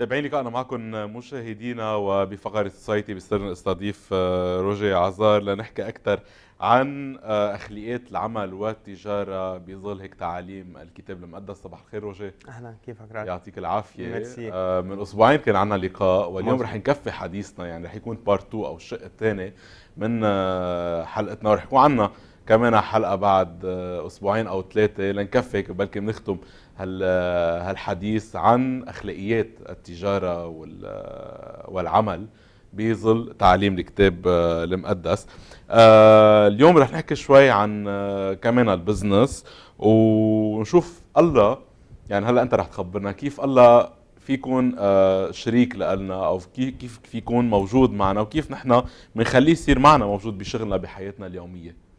تابعيني لقاءنا معكم مشاهدينا وبفقرة سايتي بصير نستضيف روجي عزار لنحكي أكثر عن آه، أخليات العمل والتجارة بظل هيك تعاليم الكتاب المقدس صباح الخير روجي أهلا كيفك راجل يعطيك العافية ميرسي. آه، من أسبوعين كان عنا لقاء واليوم رح نكفي حديثنا يعني رح يكون بارت 2 أو الشق الثاني من آه، حلقتنا ورح يكون عنا كمان حلقه بعد آه، اسبوعين او ثلاثه لنكفي هيك بلكي بنختم آه، هالحديث عن اخلاقيات التجاره آه، والعمل بظل تعليم الكتاب المقدس اليوم رح نحكي شوي عن كمان البزنس ونشوف الله يعني هلا انت رح تخبرنا كيف الله فيكون شريك لنا او كيف فيكون موجود معنا وكيف نحن بنخليه يصير معنا موجود بشغلنا بحياتنا اليوميه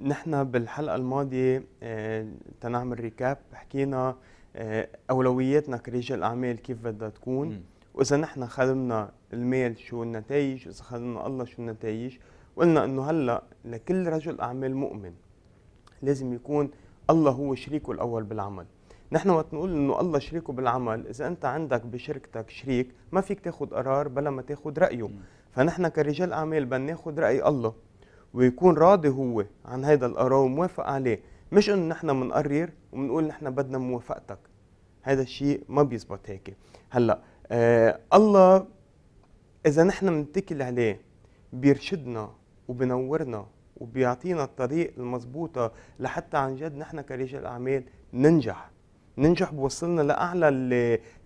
نحن بالحلقة الماضية آه، تنعمل ريكاب حكينا آه، أولوياتنا كرجال أعمال كيف بدها تكون وإذا نحن خدمنا المال شو النتائج وإذا خدمنا الله شو النتائج وقلنا إنه هلأ لكل رجل أعمال مؤمن لازم يكون الله هو شريكه الأول بالعمل نحن وقت نقول انه الله شريكه بالعمل اذا انت عندك بشركتك شريك ما فيك تاخذ قرار بلا ما تاخذ رايه فنحن كرجال اعمال بدنا ناخذ راي الله ويكون راضي هو عن هذا القرار وموافق عليه مش انه نحن بنقرر وبنقول نحن بدنا موافقتك هذا الشيء ما بيزبط هيك هلا آه الله اذا نحن بنتكل عليه بيرشدنا وبنورنا وبيعطينا الطريق المضبوطة لحتى عن جد نحن كرجال أعمال ننجح ننجح بوصلنا لأعلى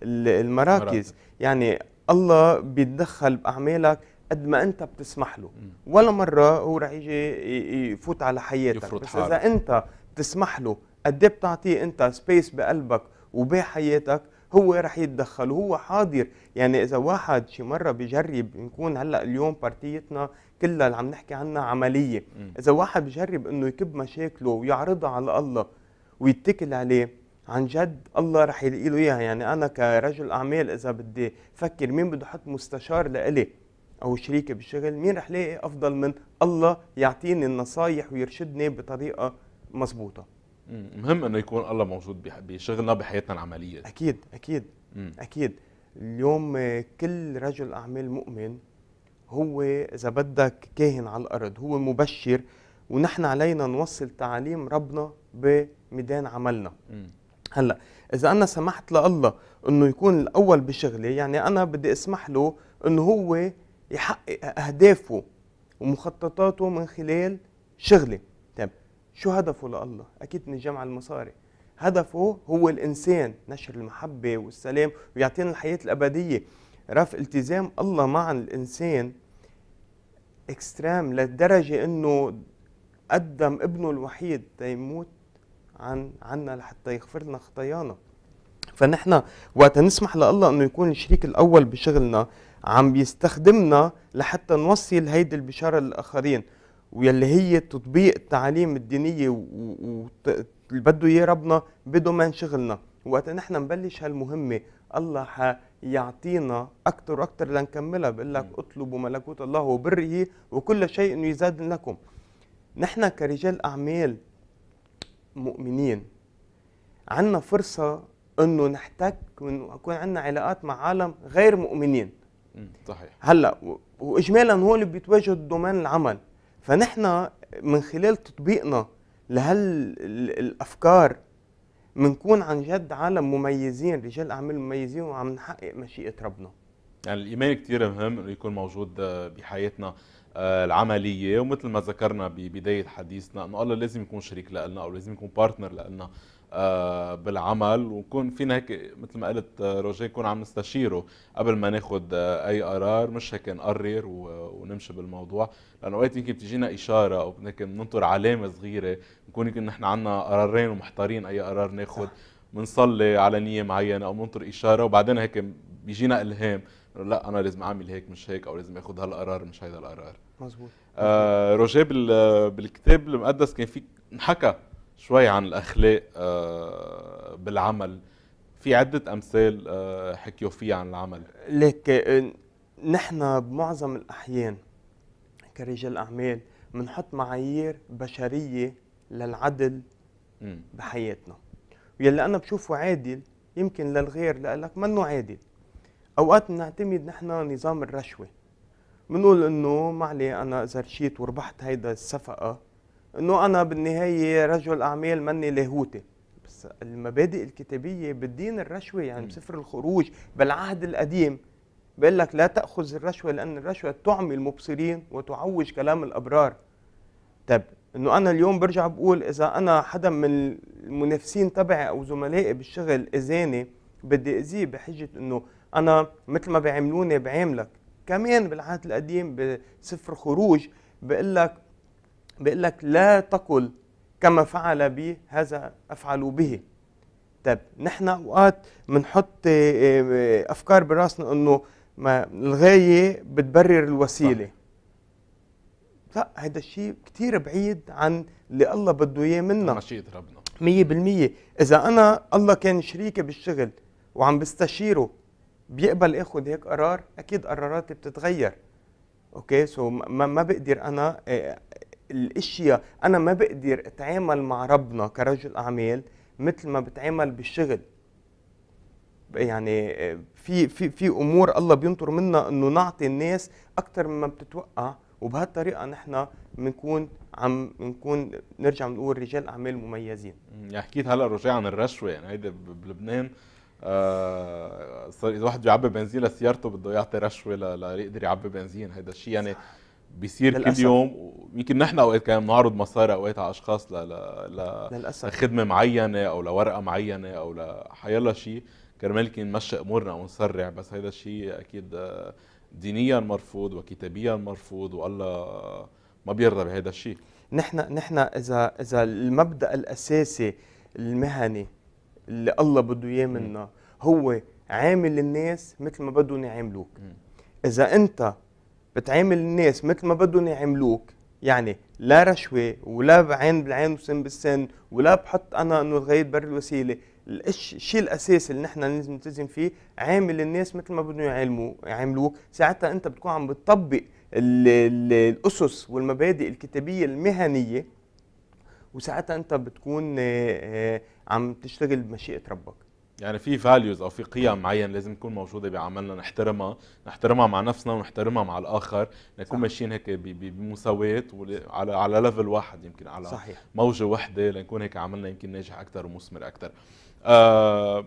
المراكز يعني الله بيتدخل بأعمالك قد ما انت بتسمح له ولا مره هو رح يجي يفوت على حياتك بس حالك. اذا انت بتسمح له قد ايه بتعطيه انت سبيس بقلبك وبحياتك هو رح يتدخل وهو حاضر يعني اذا واحد شي مره بجرب نكون هلا اليوم بارتيتنا كلها اللي عم نحكي عنها عمليه م. اذا واحد بجرب انه يكب مشاكله ويعرضها على الله ويتكل عليه عن جد الله رح يلاقي له اياها يعني انا كرجل اعمال اذا بدي فكر مين بده احط مستشار لإلي او شريكي بالشغل مين رح لاقي افضل من الله يعطيني النصايح ويرشدني بطريقه مظبوطه مهم انه يكون الله موجود بشغلنا بحياتنا العمليه اكيد اكيد مم. اكيد اليوم كل رجل اعمال مؤمن هو اذا بدك كاهن على الارض هو مبشر ونحن علينا نوصل تعاليم ربنا بميدان عملنا مم. هلا اذا انا سمحت لله انه يكون الاول بشغلي يعني انا بدي اسمح له انه هو يحقق أهدافه ومخططاته من خلال شغله طيب شو هدفه لله أكيد من جمع المصاري هدفه هو الإنسان نشر المحبة والسلام ويعطينا الحياة الأبدية رفع التزام الله مع الإنسان اكستريم لدرجة أنه قدم ابنه الوحيد تيموت عن عنا لحتى يغفر لنا خطايانا فنحن وقت نسمح لله انه يكون الشريك الاول بشغلنا عم بيستخدمنا لحتى نوصل هيدي البشاره للاخرين واللي هي تطبيق التعاليم الدينيه واللي بده اياه ربنا بدومين شغلنا وقت نحن نبلش هالمهمه الله حيعطينا اكثر واكثر لنكملها بقول لك اطلبوا ملكوت الله وبره وكل شيء يزاد لكم نحن كرجال اعمال مؤمنين عندنا فرصه انه نحتك ونكون عندنا علاقات مع عالم غير مؤمنين صحيح هلا واجمالا هو اللي بيتواجه ضمان العمل فنحن من خلال تطبيقنا الافكار بنكون عن جد عالم مميزين رجال اعمال مميزين وعم نحقق مشيئه ربنا يعني الايمان كثير مهم انه يكون موجود آه، بحياتنا آه، العمليه ومثل ما ذكرنا ببدايه حديثنا انه الله لازم يكون شريك لنا او لازم يكون بارتنر لنا آه، بالعمل ونكون فينا هيك مثل ما قلت روجيه نكون عم نستشيره قبل ما ناخذ اي قرار مش هيك نقرر ونمشي بالموضوع لانه اوقات يمكن بتجينا اشاره او يمكن بننطر علامه صغيره نكون يمكن نحن عندنا قرارين ومحتارين اي قرار ناخذ بنصلي على نيه معينه او بننطر اشاره وبعدين هيك بيجينا الهام لا انا لازم اعمل هيك مش هيك او لازم اخذ هالقرار مش هيدا القرار مزبوط آه روجيه بالكتاب المقدس كان في انحكى شوي عن الاخلاق آه بالعمل في عده امثال آه حكيوا فيها عن العمل ليك نحن بمعظم الاحيان كرجال اعمال بنحط معايير بشريه للعدل م. بحياتنا يلي انا بشوفه عادل يمكن للغير لك منه عادل اوقات بنعتمد نحن نظام الرشوه بنقول انه ما انا اذا رشيت وربحت هيدا الصفقه انه انا بالنهايه رجل اعمال مني لاهوتي بس المبادئ الكتابيه بالدين الرشوه يعني بسفر الخروج بالعهد القديم بيقول لك لا تاخذ الرشوه لان الرشوه تعمي المبصرين وتعوج كلام الابرار طب انه انا اليوم برجع بقول اذا انا حدا من المنافسين تبعي او زملائي بالشغل اذاني بدي اذيه بحجه انه انا مثل ما بيعاملوني بعاملك كمان بالعهد القديم بسفر خروج بقول لك بقول لك لا تقل كما فعل بي هذا افعل به طيب نحن اوقات بنحط آه، آه، افكار براسنا انه ما الغايه بتبرر الوسيله لا هذا الشيء كثير بعيد عن اللي الله بده اياه منا نشيد ربنا 100% اذا انا الله كان شريكي بالشغل وعم بستشيره بيقبل اخد هيك قرار اكيد قراراتي بتتغير اوكي سو ما, ما بقدر انا آه، الاشياء انا ما بقدر اتعامل مع ربنا كرجل اعمال مثل ما بتعامل بالشغل يعني آه، في في في امور الله بينطر منا انه نعطي الناس اكثر مما بتتوقع وبهالطريقه نحن بنكون عم بنكون نرجع بنقول رجال اعمال مميزين. يعني حكيت هلا رجاء عن الرشوه يعني هيدا بلبنان آه الواحد بيعبي بنزين لسيارته بده يعطي رشوه ليقدر يعبي بنزين هذا الشيء يعني بيصير للأسف. كل يوم يمكن نحن اوقات كان بنعرض مصاري اوقات على اشخاص ل ل للاسف لخدمه معينه او لورقه معينه او لحيلا شيء كرمال يمكن نمشي امورنا او نسرع بس هذا الشيء اكيد آه، دينيا مرفوض وكتابيا مرفوض والله ما بيرضى بهذا الشيء نحن نحن اذا اذا المبدا الاساسي المهني اللي الله بده اياه منا هو عامل الناس مثل ما بدهم يعاملوك اذا انت بتعامل الناس مثل ما بدهم يعاملوك يعني لا رشوه ولا بعين بالعين وسن بالسن ولا بحط انا انه الغير بر الوسيله الشيء الاساسي اللي نحن لازم نلتزم فيه عامل الناس مثل ما بدهم يعلموا يعاملوك ساعتها انت بتكون عم بتطبق الاسس والمبادئ الكتابيه المهنيه وساعتها انت بتكون آه، آه، عم تشتغل بمشيئه ربك يعني في فاليوز او في قيم معينه لازم تكون موجوده بعملنا نحترمها نحترمها مع نفسنا ونحترمها مع الاخر نكون ماشيين هيك بمساواه على على ليفل واحد يمكن على صحيح. موجه وحده لنكون هيك عملنا يمكن ناجح اكثر ومثمر اكثر آه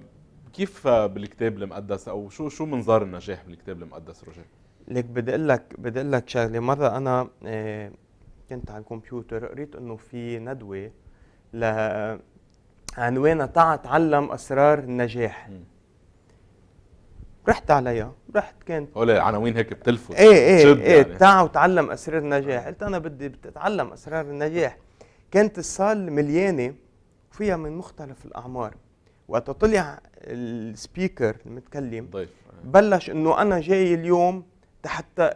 كيف بالكتاب المقدس او شو شو منظار النجاح بالكتاب المقدس رجاء لك بدي اقول لك بدي اقول لك شغله مره انا آه، كنت على الكمبيوتر قريت انه في ندوه ل عنوانها تعا تعلم اسرار النجاح رحت عليها رحت كانت ولا عناوين هيك بتلفت ايه ايه ايه يعني. تعا وتعلم اسرار النجاح آه. قلت انا بدي بتتعلم اسرار النجاح كانت الصال مليانه وفيها من مختلف الاعمار وقت طلع السبيكر المتكلم ضيف آه. بلش انه انا جاي اليوم حتى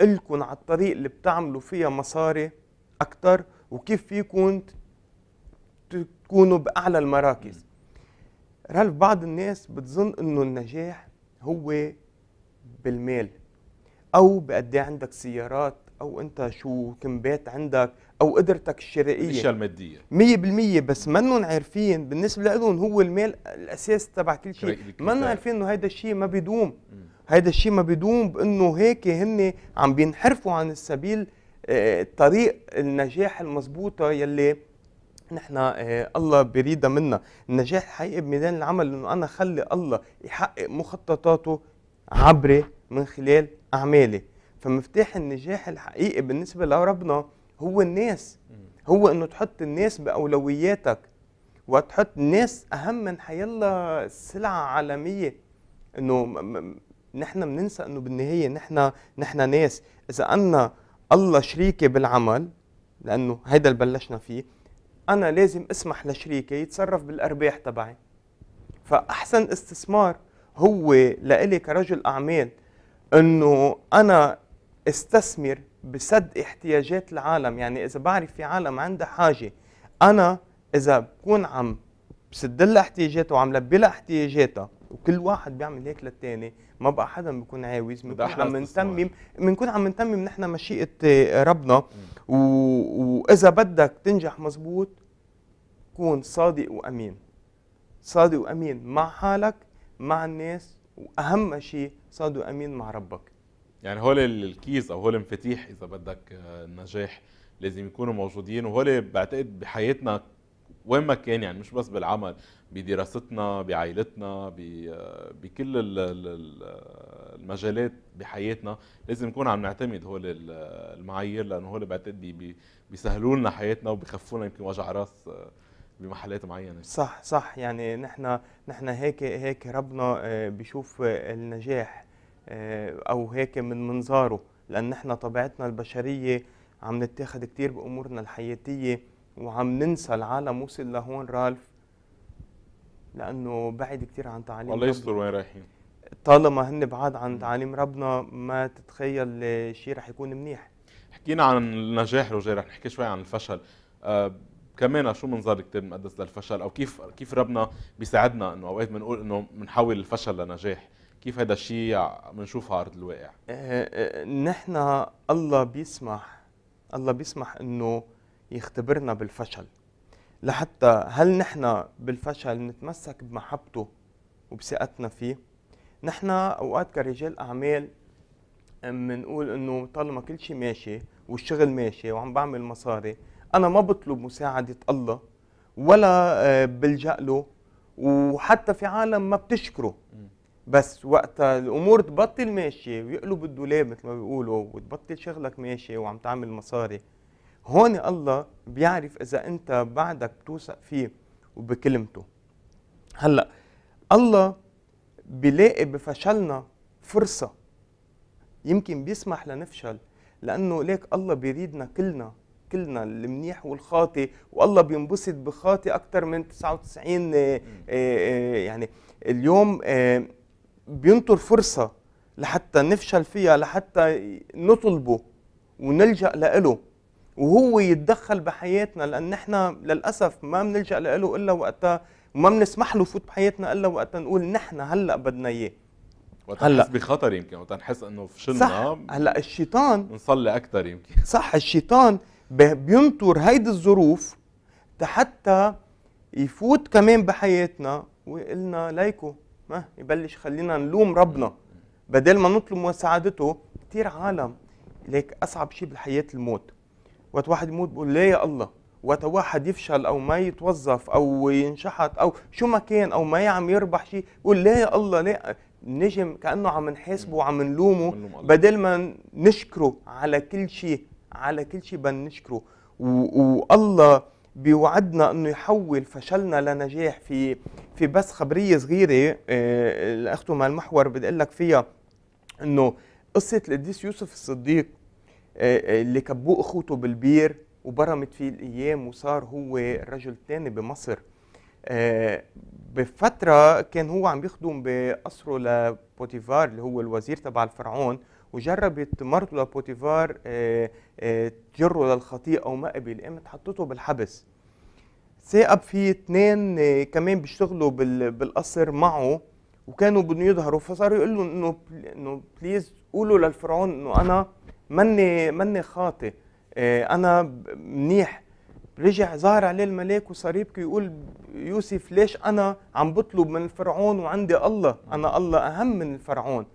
لكم على الطريق اللي بتعملوا فيها مصاري أكتر وكيف فيكم تكونوا بأعلى المراكز رالف بعض الناس بتظن انه النجاح هو بالمال او بقد إيه عندك سيارات او انت شو كم بيت عندك او قدرتك الشرائيه الاشياء الماديه 100% بس منهم عارفين بالنسبه لهم هو المال الاساس تبع كل شيء منهم عارفين انه هذا الشيء ما بيدوم م. هيدا الشيء ما بيدوم بانه هيك هن عم بينحرفوا عن السبيل آه، طريق النجاح المضبوطه يلي نحن آه، الله بريدها منا النجاح الحقيقي بميدان العمل انه انا خلي الله يحقق مخططاته عبري من خلال اعمالي فمفتاح النجاح الحقيقي بالنسبه لربنا هو الناس هو انه تحط الناس باولوياتك وتحط الناس اهم من حيالله سلعه عالميه انه نحن بننسى انه بالنهايه نحن نحن ناس اذا انا الله شريكي بالعمل لانه هيدا اللي بلشنا فيه انا لازم اسمح لشريكي يتصرف بالارباح تبعي فاحسن استثمار هو لإلي كرجل اعمال انه انا استثمر بسد احتياجات العالم يعني اذا بعرف في عالم عندها حاجه انا اذا بكون عم بسد لها احتياجاتها وعم لها احتياجاتها وكل واحد بيعمل هيك للثاني ما بقى حدا بيكون عاوز بنكون عم نتمم بنكون عم نتمم نحن مشيئه آه، ربنا و... واذا بدك تنجح مزبوط كون صادق وامين صادق وامين مع حالك مع الناس واهم شيء صادق وامين مع ربك يعني هول الكيز او هول المفاتيح اذا بدك آه، النجاح لازم يكونوا موجودين وهول بعتقد بحياتنا وين ما كان يعني مش بس بالعمل بدراستنا بعائلتنا بكل المجالات بحياتنا لازم نكون عم نعتمد هول المعايير لانه هول بعتقد بيسهلوا لنا حياتنا وبخفوا لنا يمكن وجع راس آه، بمحلات معينه صح صح يعني نحن نحن هيك هيك ربنا آه، بيشوف آه، النجاح او هيك من منظاره لان نحن طبيعتنا البشريه عم نتاخد كثير بامورنا الحياتيه وعم ننسى العالم وصل لهون رالف لانه بعد كثير عن تعاليم الله يستر وين رايحين طالما هن بعاد عن تعاليم ربنا ما تتخيل شيء رح يكون منيح حكينا عن النجاح رجاء رح نحكي شوي عن الفشل آه كمان شو منظر الكتاب المقدس للفشل او كيف كيف ربنا بيساعدنا انه اوقات بنقول انه بنحول الفشل لنجاح كيف هذا الشيء بنشوفه على ارض الواقع آه آه نحن الله بيسمح الله بيسمح انه يختبرنا بالفشل لحتى هل نحن بالفشل نتمسك بمحبته وبثقتنا فيه نحن اوقات كرجال اعمال بنقول انه طالما كل شيء ماشي والشغل ماشي وعم بعمل مصاري انا ما بطلب مساعده الله ولا آه، بلجا له وحتى في عالم ما بتشكره بس وقتها الامور تبطل ماشيه ويقلب الدولاب مثل ما بيقولوا وتبطل شغلك ماشي وعم تعمل مصاري هون الله بيعرف اذا انت بعدك بتوثق فيه وبكلمته هلا الله بيلاقي بفشلنا فرصه يمكن بيسمح لنفشل لانه ليك الله بيريدنا كلنا كلنا المنيح والخاطي والله بينبسط بخاطي اكثر من 99 آه، آه، آه، يعني اليوم بينطر فرصه لحتى نفشل فيها لحتى نطلبه ونلجا له وهو يتدخل بحياتنا لان نحن للاسف ما بنلجا له الا وقتها وما بنسمح له يفوت بحياتنا الا وقتها نقول نحن هلا بدنا اياه هلا بخطر يمكن وقتها نحس انه فشلنا صح هلا الشيطان نصلي اكثر يمكن صح الشيطان بينطر هيدي الظروف حتى يفوت كمان بحياتنا وقلنا ليكو ما يبلش خلينا نلوم ربنا بدل ما نطلب مساعدته كثير عالم ليك اصعب شيء بالحياه الموت وقت واحد يموت بقول ليه يا الله وقت واحد يفشل او ما يتوظف او ينشحط او شو ما كان او ما عم يربح شيء يقول ليه يا الله ليه نجم كانه عم نحاسبه وعم نلومه بدل ما نشكره على كل شيء على كل شيء بدنا نشكره والله بيوعدنا انه يحول فشلنا لنجاح في في بس خبريه صغيره اللي اخذته مع المحور بدي اقول لك فيها انه قصه القديس يوسف الصديق آه، آه، اللي كبوه اخوته بالبير وبرمت فيه الايام وصار هو الرجل الثاني بمصر آه، بفتره كان هو عم يخدم بقصره لبوتيفار اللي هو الوزير تبع الفرعون وجربت مرته لبوتيفار تجره للخطيئه وما قبل قامت حطته بالحبس ثاقب فيه اثنين كمان بيشتغلوا بالقصر معه وكانوا بدهم يظهروا فصاروا يقولوا انه انه بليز قولوا للفرعون انه انا مني مني خاطي آه، انا منيح رجع ظهر عليه الملاك وصار يبكي يقول يوسف ليش انا عم بطلب من فرعون وعندي الله انا الله اهم من الفرعون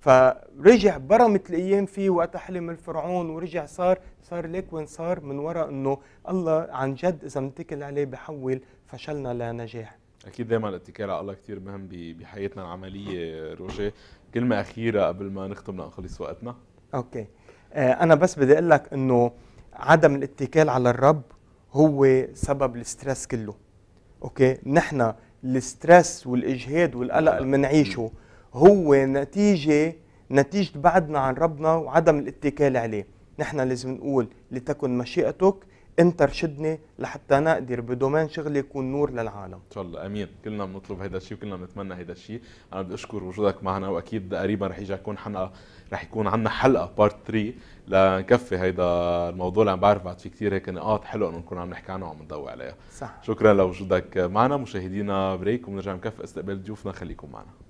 فرجع برمت الايام فيه وقت حلم الفرعون ورجع صار صار ليك وين صار من وراء انه الله عن جد اذا متكل عليه بحول فشلنا لنجاح اكيد دائما الاتكال على الله كثير مهم بحياتنا العمليه روجي كلمه اخيره قبل ما نختم لنخلص وقتنا اوكي آه، انا بس بدي اقول لك انه عدم الاتكال على الرب هو سبب الاسترس كله اوكي نحن الاسترس والاجهاد والقلق اللي بنعيشه هو نتيجه نتيجه بعدنا عن ربنا وعدم الاتكال عليه نحن لازم نقول لتكن مشيئتك انت ارشدني لحتى نقدر بدومين شغلي يكون نور للعالم ان شاء الله امين كلنا بنطلب هيدا الشيء وكلنا بنتمنى هيدا الشيء انا بدي اشكر وجودك معنا واكيد قريبا رح يجي يكون حلقه رح يكون عندنا حلقه بارت 3 لنكفي هيدا الموضوع اللي عم بعرف بعد في كثير هيك نقاط حلوه انه نكون عم نحكي عنها وعم نضوي عليها صح شكرا لوجودك معنا مشاهدينا بريك وبنرجع نكفي استقبال ضيوفنا خليكم معنا